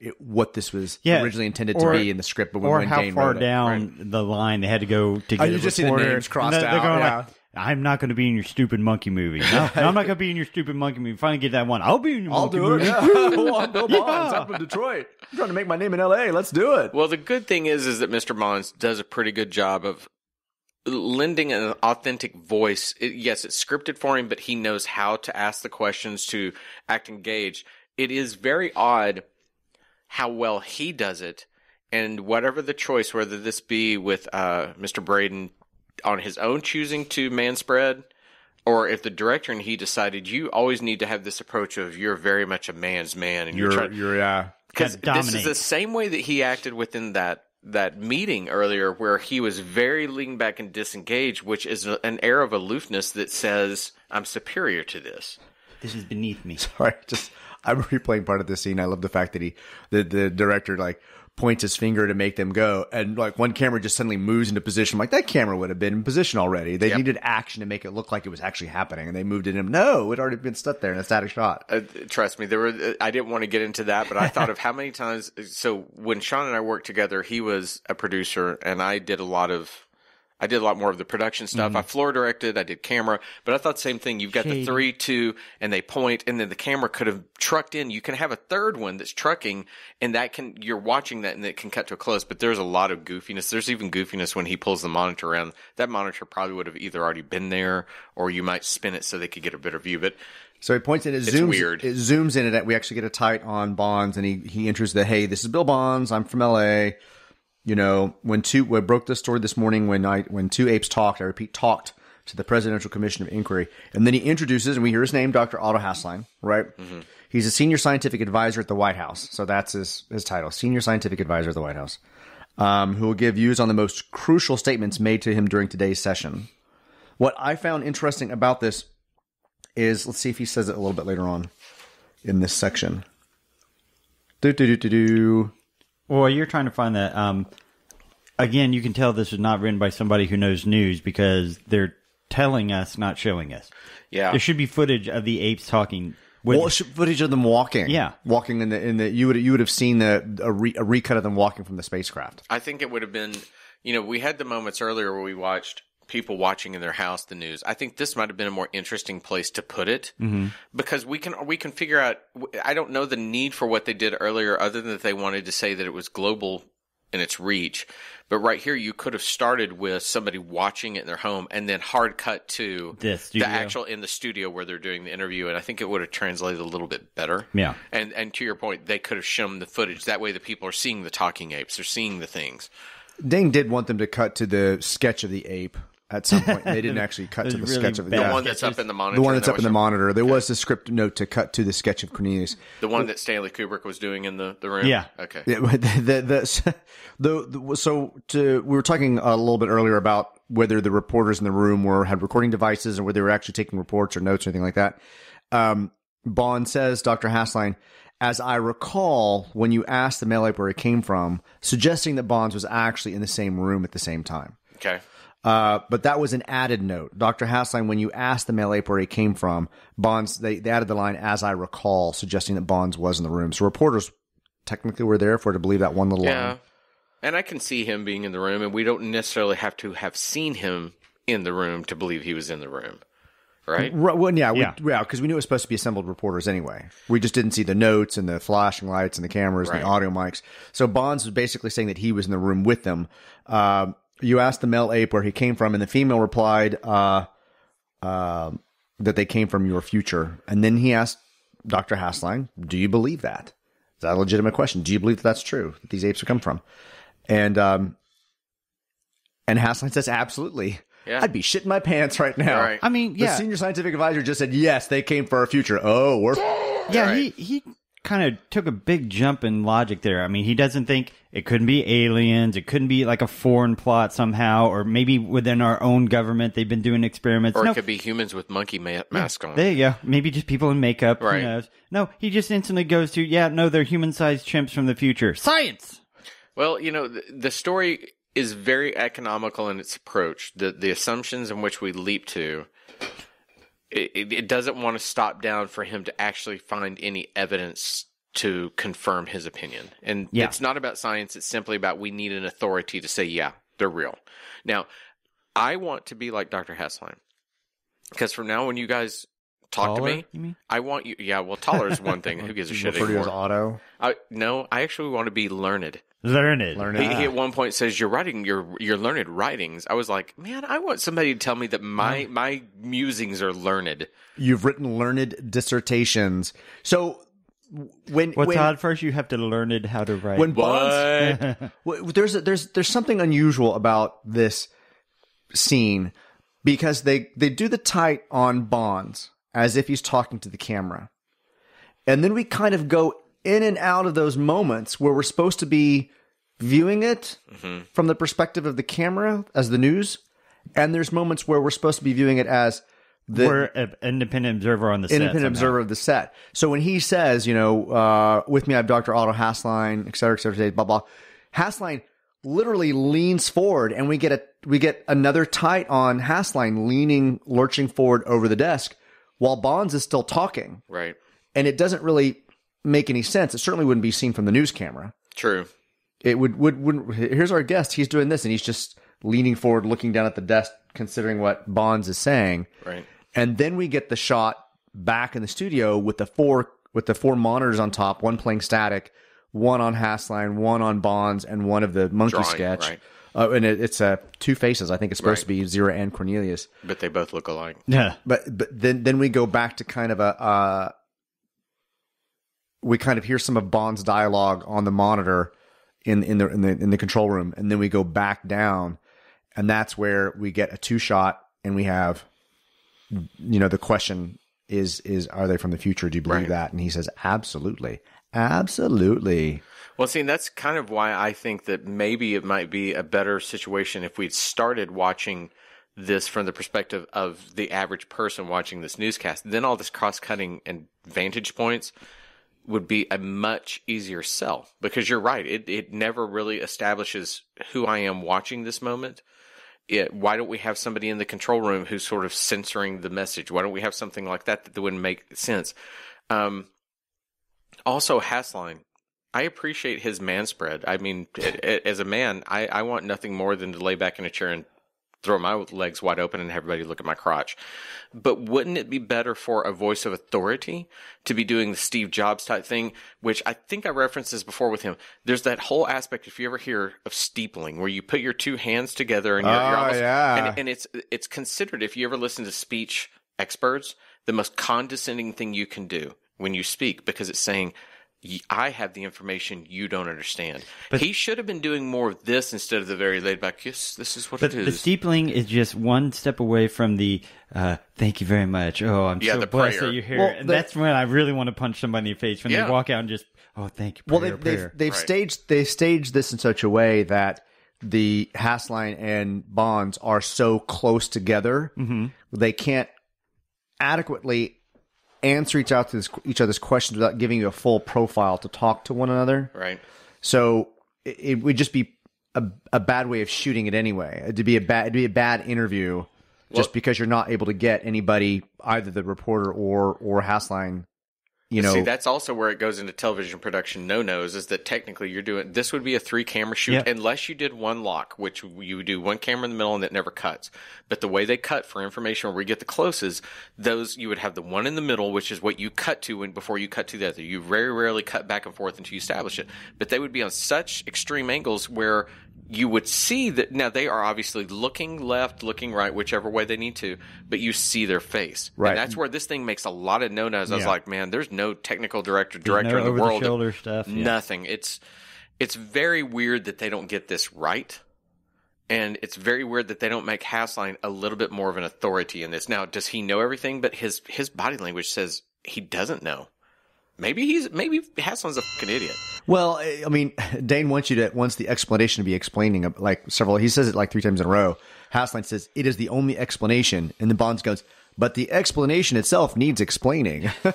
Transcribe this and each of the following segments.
it, what this was yeah. originally intended to be in the script, but or how Dane far down it, right? the line they had to go to oh, get. Oh, you just reporter. see the names crossed out. They're going yeah. like, I'm not going to be in your stupid monkey movie. No, no I'm not going to be in your stupid monkey movie. Finally, get that one. I'll be in your I'll monkey do it. movie. Yeah. I'm Bill Bonds. Yeah. I'm from Detroit. I'm trying to make my name in L.A. Let's do it. Well, the good thing is, is that Mr. Bonds does a pretty good job of lending an authentic voice. It, yes, it's scripted for him, but he knows how to ask the questions to act engaged. It is very odd how well he does it, and whatever the choice, whether this be with uh, Mr. Braden on his own choosing to man spread, or if the director and he decided you always need to have this approach of you're very much a man's man and you're, you're, trying, you're yeah, because this is the same way that he acted within that that meeting earlier where he was very lean back and disengaged, which is an air of aloofness that says I'm superior to this. This is beneath me. Sorry, just I'm replaying part of this scene. I love the fact that he, the the director, like points his finger to make them go, and like one camera just suddenly moves into position. I'm like that camera would have been in position already. They yep. needed action to make it look like it was actually happening, and they moved it in. No, it already been stuck there in a static shot. Uh, trust me, there were. Uh, I didn't want to get into that, but I thought of how many times. So when Sean and I worked together, he was a producer, and I did a lot of I did a lot more of the production stuff. Mm-hmm. I mm. floor directed, I did camera, but I thought same thing. You've got Shady. the three, two, and they point, and then the camera could have trucked in. You can have a third one that's trucking, and that can you're watching that, and it can cut to a close. But there's a lot of goofiness. There's even goofiness when he pulls the monitor around. That monitor probably would have either already been there, or you might spin it so they could get a better view. But so he points it. It zooms. Weird. It zooms in. and We actually get a tight on Bonds, and he he enters the hey, this is Bill Bonds. I'm from L.A. You know, when two, what broke this story this morning when I, when two apes talked, I repeat, talked to the Presidential Commission of Inquiry. And then he introduces, and we hear his name, Dr. Otto Haslein, right? Mm-hmm. He's a senior scientific advisor at the White House. So that's his, his title, senior scientific advisor at the White House, um, who will give views on the most crucial statements made to him during today's session. What I found interesting about this is, let's see if he says it a little bit later on in this section. Do, do, do, do, do. Well, you're trying to find that. Um, again, you can tell this is not written by somebody who knows news because they're telling us, not showing us. Yeah, there should be footage of the apes talking. With, well, footage of them walking. Yeah, walking in the in the you would you would have seen the a, re, a recut of them walking from the spacecraft. I think it would have been. You know, we had the moments earlier where we watched people watching in their house the news. I think this might have been a more interesting place to put it mm-hmm. because we can we can figure out. I don't know the need for what they did earlier, other than that they wanted to say that it was global in its reach. But right here, you could have started with somebody watching it in their home, and then hard cut to the actual in the studio where they're doing the interview, and I think it would have translated a little bit better. Yeah, and and to your point, they could have shown the footage. That way, the people are seeing the talking apes, they're seeing the things. Dang did want them to cut to the sketch of the ape at some point. They didn't actually cut to the really sketch of the, one that's up in the monitor. The one that's up in the monitor. There was a script note to cut to the sketch of Cornelius. The one that Stanley Kubrick was doing in the, the room. Yeah. Okay. Yeah, the, the, the, so to, we were talking a little bit earlier about whether the reporters in the room were had recording devices and whether they were actually taking reports or notes or anything like that. Um, Bond says, Dr. Hasline, as I recall, when you asked the mail ape where it came from, suggesting that Bonds was actually in the same room at the same time. Okay. Uh, but that was an added note. Dr. Hassline. when you asked the male ape where he came from, Bonds, they, they added the line, as I recall, suggesting that Bonds was in the room. So reporters technically were there for to believe that one little yeah. line. And I can see him being in the room, and we don't necessarily have to have seen him in the room to believe he was in the room. Right? right well, yeah, we, yeah, because yeah, we knew it was supposed to be assembled reporters anyway. We just didn't see the notes and the flashing lights and the cameras right. and the audio mics. So Bonds was basically saying that he was in the room with them. Um, you asked the male ape where he came from, and the female replied uh, uh, that they came from your future. And then he asked Dr. Hasline, Do you believe that? Is that a legitimate question? Do you believe that that's true, that these apes have come from? And um, and Hasline says, Absolutely. Yeah. I'd be shitting my pants right now. Right. I mean, yeah. The senior scientific advisor just said, Yes, they came for our future. Oh, we're. Yeah, right. he, he kind of took a big jump in logic there. I mean, he doesn't think it couldn't be aliens. It couldn't be like a foreign plot somehow, or maybe within our own government they've been doing experiments. Or no. it could be humans with monkey ma- mask on. There you go. Maybe just people in makeup. Right. Who knows? No, he just instantly goes to, yeah, no, they're human-sized chimps from the future. Science. Well, you know, the, the story is very economical in its approach. The the assumptions in which we leap to. It, it doesn't want to stop down for him to actually find any evidence to confirm his opinion. And yeah. it's not about science. It's simply about we need an authority to say, yeah, they're real. Now, I want to be like Dr. Hasline because from now when you guys talk Taller, to me, I want you. Yeah, well, taller is one thing. Who gives a shit refer anymore? To auto. I, no, I actually want to be learned. Learned. Learned. He, he, at one point says, "You're writing your your learned writings." I was like, "Man, I want somebody to tell me that my my musings are learned." You've written learned dissertations. So when what's when, first you have to learn it how to write. When bonds, there's a, there's there's something unusual about this scene because they they do the tight on Bonds as if he's talking to the camera, and then we kind of go in and out of those moments where we're supposed to be viewing it mm-hmm. from the perspective of the camera as the news, and there's moments where we're supposed to be viewing it as the, we're an independent observer on the independent set observer of the set. So when he says, you know, uh, with me, I have Dr. Otto Hassline, et cetera, et cetera, blah blah. Hassline literally leans forward, and we get a we get another tight on Hassline leaning, lurching forward over the desk, while Bonds is still talking. Right. And it doesn't really make any sense. It certainly wouldn't be seen from the news camera. True. It would would would. Here's our guest. He's doing this, and he's just leaning forward, looking down at the desk, considering what Bonds is saying. Right. And then we get the shot back in the studio with the four with the four monitors on top, one playing static, one on Hasline, one on Bonds, and one of the monkey Drawing, sketch. Right. Uh, and it, it's uh, two faces. I think it's supposed right. to be Zira and Cornelius, but they both look alike. Yeah. But but then then we go back to kind of a uh, we kind of hear some of Bond's dialogue on the monitor in in the in the in the control room, and then we go back down, and that's where we get a two shot, and we have you know, the question is is are they from the future? Do you believe right. that? And he says, absolutely, absolutely. Well, see, that's kind of why I think that maybe it might be a better situation if we'd started watching this from the perspective of the average person watching this newscast. Then all this cross cutting and vantage points would be a much easier sell because you're right. It, it never really establishes who I am watching this moment it, why don't we have somebody in the control room who's sort of censoring the message? Why don't we have something like that that wouldn't make sense? Um, also, Hassline, I appreciate his man spread. I mean, as a man, I, I want nothing more than to lay back in a chair and throw my legs wide open and have everybody look at my crotch. But wouldn't it be better for a voice of authority to be doing the Steve Jobs type thing, which I think I referenced this before with him. There's that whole aspect, if you ever hear of steepling, where you put your two hands together and you're, oh, you're ah, almost, yeah. and, and it's, it's considered, if you ever listen to speech experts, the most condescending thing you can do when you speak because it's saying, I have the information you don't understand. But he should have been doing more of this instead of the very laid back. Yes, this is what but, it is. The steepling is just one step away from the uh, "Thank you very much." Oh, I'm yeah, so blessed that you're here. Well, and the, that's when I really want to punch somebody in the face when yeah. they walk out and just, "Oh, thank you." Prayer, well, they, have right. staged they've staged this in such a way that the Hassline and Bonds are so close together, mm-hmm. they can't adequately answer each out to this, each other's questions without giving you a full profile to talk to one another. Right. So it, it would just be a, a, bad way of shooting it anyway. It'd be a bad it'd be a bad interview well, just because you're not able to get anybody either the reporter or or Hasline you know, see, that's also where it goes into television production no nos is that technically you're doing this would be a three camera shoot unless you did one lock, which you do one camera in the middle and it never cuts. But the way they cut for information where we get the closes, those you would have the one in the middle, which is what you cut to and before you cut to the other. You very rarely cut back and forth until you establish it. But they would be on such extreme angles where you would see that now they are obviously looking left, looking right, whichever way they need to, but you see their face. Right. And that's where this thing makes a lot of no nos. Yeah. I was like, man, there's no technical director, director no in the world. The shoulder stuff. Yeah. Nothing. It's it's very weird that they don't get this right. And it's very weird that they don't make Hasline a little bit more of an authority in this. Now, does he know everything? But his his body language says he doesn't know. Maybe he's maybe Hasline's a fucking idiot. Well, I mean, Dane wants you to wants the explanation to be explaining uh, like several. He says it like three times in a row. Hasline says it is the only explanation, and then Bonds goes, "But the explanation itself needs explaining." so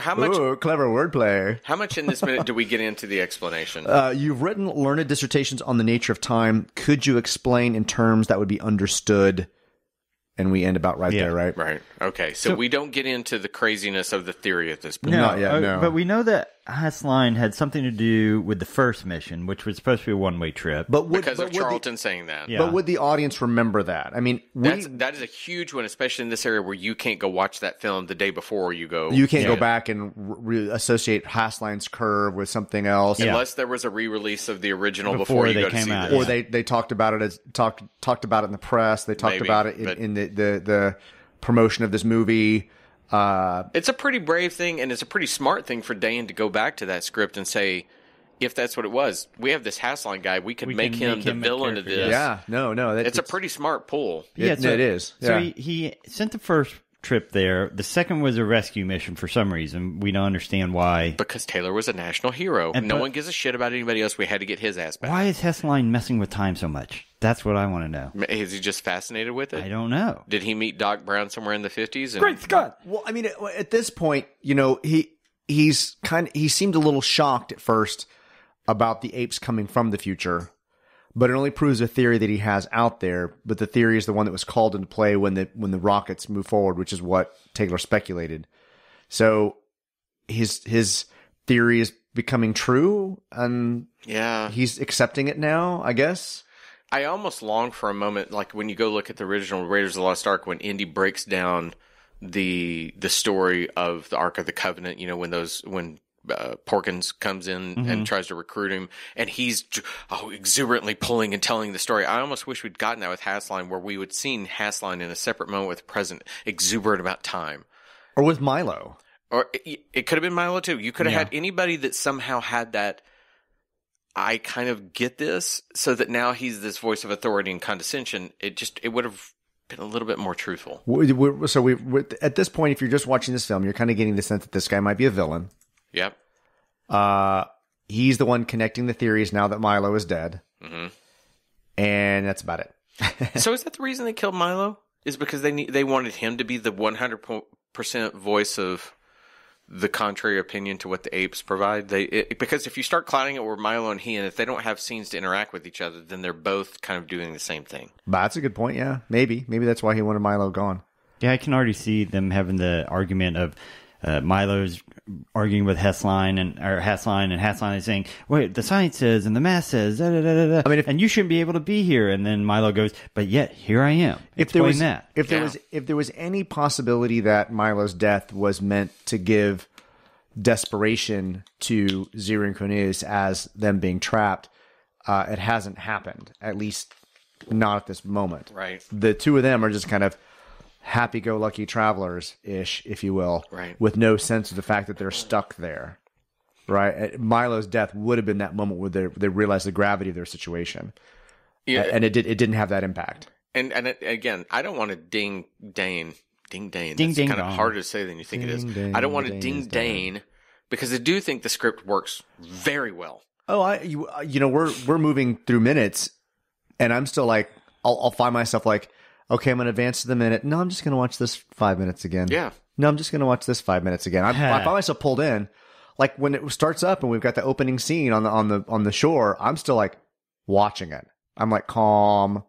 how much Ooh, clever wordplay? How much in this minute do we get into the explanation? Uh, you've written learned dissertations on the nature of time. Could you explain in terms that would be understood? and we end about right yeah. there, right? Right. Okay. So, so, we don't get into the craziness of the theory at this point. No, yet, uh, no. But we know that Hasline had something to do with the first mission, which was supposed to be a one way trip. But would, because but of Charlton the, saying that, yeah. but would the audience remember that? I mean, we, that's that is a huge one, especially in this area where you can't go watch that film the day before you go. You can't yeah. go back and re- associate Hasline's curve with something else, yeah. unless there was a re release of the original before, before they came out, or they they talked about it as talked talked about it in the press. They talked Maybe, about it in, in the, the the promotion of this movie. Uh, it's a pretty brave thing, and it's a pretty smart thing for Dan to go back to that script and say, if that's what it was, we have this Hasline guy. We could we make, him make, him the villain of this. Yeah, no, no, that, it's, it's, a pretty smart pull. It, yeah, so, no, it is. Yeah. So he, he, sent the first trip there. The second was a rescue mission for some reason. We don't understand why. Because Taylor was a national hero. And no but, one gives a shit about anybody else. We had to get his ass back. Why is Hesseline messing with time so much? That's what I want to know. Is he just fascinated with it? I don't know. Did he meet Doc Brown somewhere in the 50s? And- Great Scott! Well, I mean, at this point, you know, he he's kind of, he seemed a little shocked at first about the apes coming from the future but it only proves a theory that he has out there. But the theory is the one that was called into play when the when the rockets move forward, which is what Taylor speculated. So his his theory is becoming true, and yeah, he's accepting it now, I guess. I almost long for a moment, like when you go look at the original Raiders of the Lost Ark, when Indy breaks down the the story of the Ark of the Covenant. You know, when those when uh, Porkins comes in mm-hmm. and tries to recruit him, and he's oh, exuberantly pulling and telling the story. I almost wish we'd gotten that with Hasline, where we would seen Hasline in a separate moment with present, exuberant about time, or with Milo, or it, it could have been Milo too. You could have yeah. had anybody that somehow had that. I kind of get this, so that now he's this voice of authority and condescension. It just it would have been a little bit more truthful. so we at this point, if you're just watching this film, you're kind of getting the sense that this guy might be a villain. Yep. Uh, he's the one connecting the theories now that Milo is dead. Mm-hmm. And that's about it. so is that the reason they killed Milo? Is because they need, they wanted him to be the 100% voice of the contrary opinion to what the apes provide. They it, because if you start clouding it with Milo and he, and if they don't have scenes to interact with each other, then they're both kind of doing the same thing. But that's a good point. Yeah, maybe maybe that's why he wanted Milo gone. Yeah, I can already see them having the argument of uh, Milo's arguing with Hessline and or Hessline and Hessline is saying, "Wait, the science says and the math says." Da, da, da, I mean, if, and you shouldn't be able to be here. And then Milo goes, "But yet here I am." If there was that. if there was if there was any possibility that Milo's death was meant to give desperation to Zero and Cornelius as them being trapped, uh, it hasn't happened. At least not at this moment. Right. The two of them are just kind of happy go lucky travelers ish, if you will, right. with no sense of the fact that they're stuck there. Right, uh, Milo's death would have been that moment where they they realized the gravity of their situation. Yeah, and it did it didn't have that impact. And and it, again, I don't want to ding Dane, ding Dane. Ding, That's ding, kind dong. of harder to say than you think ding, it is. Ding, I don't want to ding Dane because I do think the script works very well. Oh, I you, uh, you know we're we're moving through minutes, and I'm still like I'll, I'll find myself like okay, I'm going to advance to the minute. No, I'm just going to watch this five minutes again. Yeah. No, I'm just going to watch this five minutes again. I, I find myself pulled in. Like when it starts up and we've got the opening scene on the on the on the shore, I'm still like watching it. I'm like calm.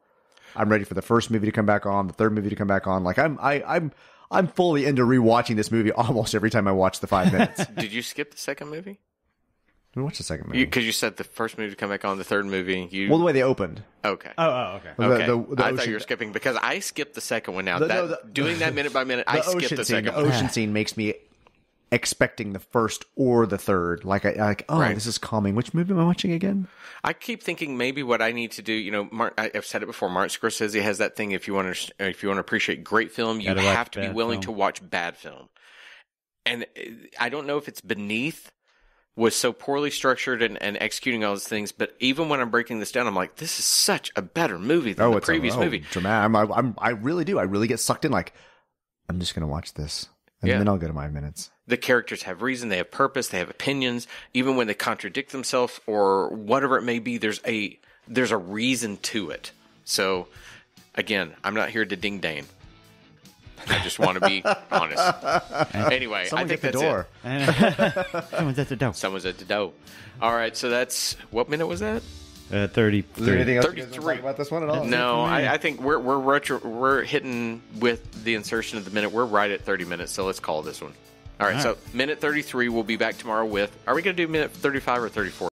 I'm ready for the first movie to come back on, the third movie to come back on. Like I'm I, I'm I'm fully into rewatching this movie almost every time I watch the five minutes. Did you skip the second movie? I watched the second movie because you, you, said the first movie to come back on, the third movie. You well, the way they opened. Okay. Oh, oh okay. okay. The, the, the I ocean... thought you were skipping because I skipped the second one. Now that, no, doing that minute by minute, I skipped the second. Scene, one. The ocean scene makes me expecting the first or the third. Like, I, like oh, right. this is calming. Which movie am I watching again? I keep thinking maybe what I need to do. You know, Mark, I, have said it before. Martin Scorsese has that thing. If you want to, if you want to appreciate great film, you have to be willing film. to watch bad film. And uh, I don't know if it's beneath was so poorly structured and, and executing all these things. But even when I'm breaking this down, I'm like, this is such a better movie than oh, the previous a, oh, movie. Dramatic. I'm, I'm, i really do. I really get sucked in. Like, I'm just going to watch this, and yeah. then I'll go to my minutes. The characters have reason. They have purpose. They have opinions. Even when they contradict themselves or whatever it may be, there's a there's a reason to it. So, again, I'm not here to ding Dane. I just want to be honest. Anyway, I think at the door. Someone's at the door. Someone's at the door. All right, so that's what minute was that? Uh, 30, 30. Is there anything else 33. you guys talk about this one at all? No, I, I think we're we're retro, we're hitting with the insertion of the minute. We're right at thirty minutes, so let's call this one. All right, All right. so minute thirty three. We'll be back tomorrow with. Are we going to do minute thirty five or thirty four?